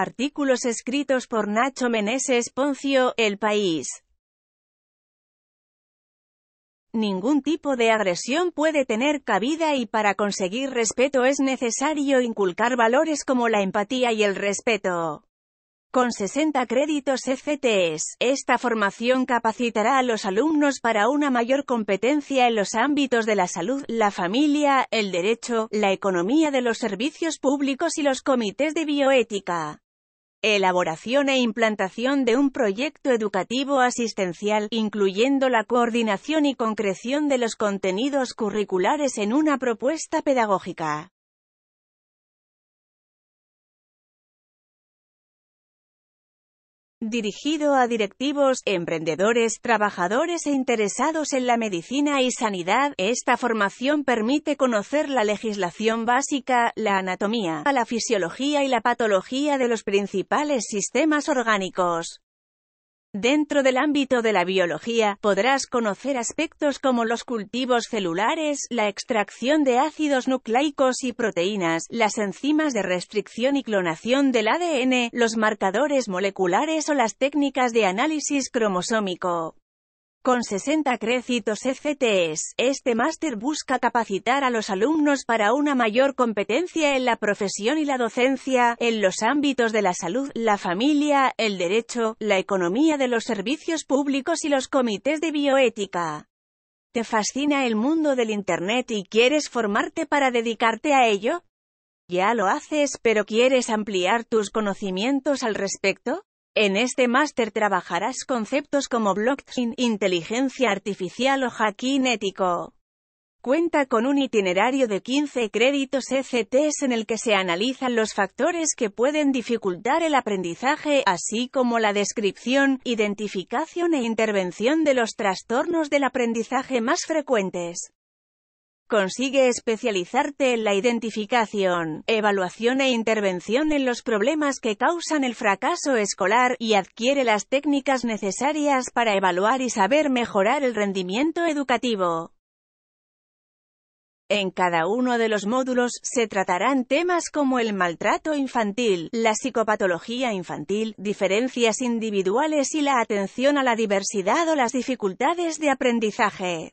Artículos escritos por Nacho Meneses Poncio, El País. Ningún tipo de agresión puede tener cabida y para conseguir respeto es necesario inculcar valores como la empatía y el respeto. Con 60 créditos ECTS, esta formación capacitará a los alumnos para una mayor competencia en los ámbitos de la salud, la familia, el derecho, la economía de los servicios públicos y los comités de bioética. Elaboración e implantación de un proyecto educativo asistencial, incluyendo la coordinación y concreción de los contenidos curriculares en una propuesta pedagógica. dirigido a directivos, emprendedores, trabajadores e interesados en la medicina y sanidad. Esta formación permite conocer la legislación básica, la anatomía, la fisiología y la patología de los principales sistemas orgánicos. Dentro del ámbito de la biología, podrás conocer aspectos como los cultivos celulares, la extracción de ácidos nucleicos y proteínas, las enzimas de restricción y clonación del ADN, los marcadores moleculares o las técnicas de análisis cromosómico. Con 60 créditos ECTS, este máster busca capacitar a los alumnos para una mayor competencia en la profesión y la docencia, en los ámbitos de la salud, la familia, el derecho, la economía de los servicios públicos y los comités de bioética. ¿Te fascina el mundo del Internet y quieres formarte para dedicarte a ello? ¿Ya lo haces pero quieres ampliar tus conocimientos al respecto? En este máster trabajarás conceptos como blockchain, inteligencia artificial o hacking ético. Cuenta con un itinerario de 15 créditos ECTs en el que se analizan los factores que pueden dificultar el aprendizaje, así como la descripción, identificación e intervención de los trastornos del aprendizaje más frecuentes. Consigue especializarte en la identificación, evaluación e intervención en los problemas que causan el fracaso escolar y adquiere las técnicas necesarias para evaluar y saber mejorar el rendimiento educativo. En cada uno de los módulos se tratarán temas como el maltrato infantil, la psicopatología infantil, diferencias individuales y la atención a la diversidad o las dificultades de aprendizaje.